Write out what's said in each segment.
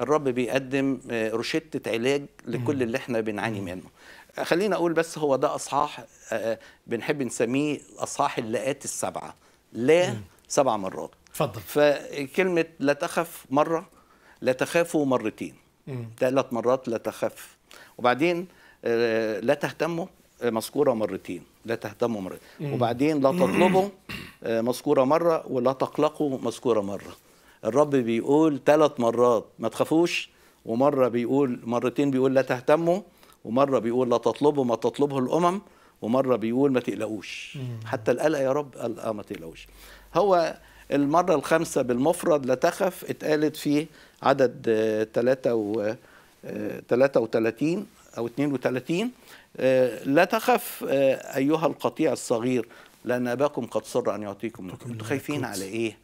الرب بيقدم آه، روشتة علاج لكل اللي احنا بنعاني منه آه، خلينا اقول بس هو ده اصحاح آه، بنحب نسميه اصحاح اللقات السبعه لا سبع مرات اتفضل فكلمه لا تخف مره لا تخافوا مرتين ثلاث مرات لا تخف وبعدين لا تهتموا مذكوره مرتين لا تهتموا مرتين وبعدين لا تطلبوا مذكوره مره ولا تقلقوا مذكوره مره الرب بيقول ثلاث مرات ما تخافوش ومرة بيقول مرتين بيقول لا تهتموا ومرة بيقول لا تطلبوا ما تطلبه الأمم ومرة بيقول ما تقلقوش حتى القلق يا رب قال آه ما تقلقوش هو المرة الخامسة بالمفرد لا تخف اتقالت في عدد 33 آه، أو 32 آه، لا تخف آه، أيها القطيع الصغير لأن أباكم قد سر أن يعطيكم خايفين على إيه؟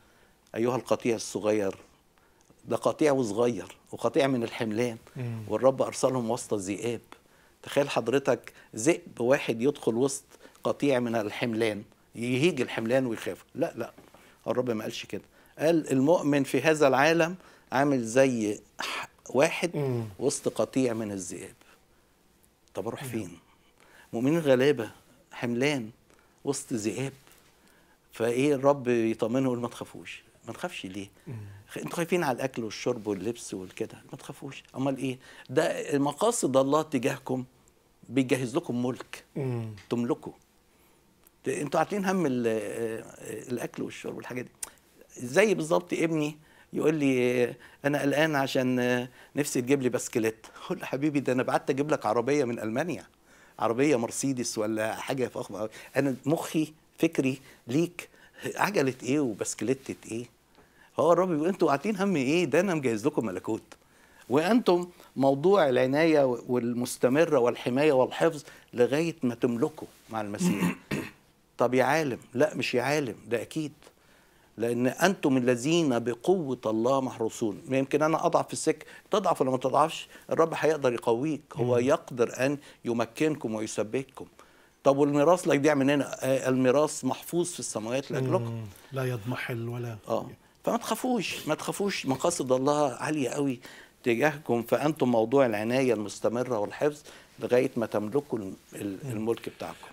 أيها القطيع الصغير ده قطيع وصغير وقطيع من الحملان والرب أرسلهم وسط الذئاب تخيل حضرتك ذئب واحد يدخل وسط قطيع من الحملان يهيج الحملان ويخاف لا لا الرب ما قالش كده قال المؤمن في هذا العالم عامل زي واحد مم. وسط قطيع من الذئاب طب اروح فين مؤمن غلابه حملان وسط ذئاب فايه الرب يطمنه يقول ما تخافوش ما نخافش ليه انتوا خايفين على الاكل والشرب واللبس والكده ما تخافوش امال ايه ده مقاصد الله تجاهكم بيجهز لكم ملك تملكوا انتوا عارفين هم الاكل والشرب والحاجات دي زي بالظبط ابني يقول لي انا قلقان عشان نفسي تجيب لي بسكليت اقول له حبيبي ده انا بعت اجيب لك عربيه من المانيا عربيه مرسيدس ولا حاجه فخمه انا مخي فكري ليك عجله ايه وبسكليته ايه هو الرب بيقول انتوا قاعدين هم ايه ده انا مجهز لكم ملكوت وانتم موضوع العنايه والمستمره والحمايه والحفظ لغايه ما تملكوا مع المسيح طب يا عالم لا مش يا عالم ده اكيد لان انتم الذين بقوه الله محروسون يمكن انا اضعف في السك تضعف ولا ما تضعفش الرب هيقدر يقويك هو يقدر ان يمكنكم ويثبتكم طب والميراث لك دي منين آه، الميراث محفوظ في السماوات لاجلكم لا يضمحل ولا اه فما تخافوش ما تخافوش مقاصد الله عاليه قوي تجاهكم فانتم موضوع العنايه المستمره والحفظ لغايه ما تملكوا الملك بتاعكم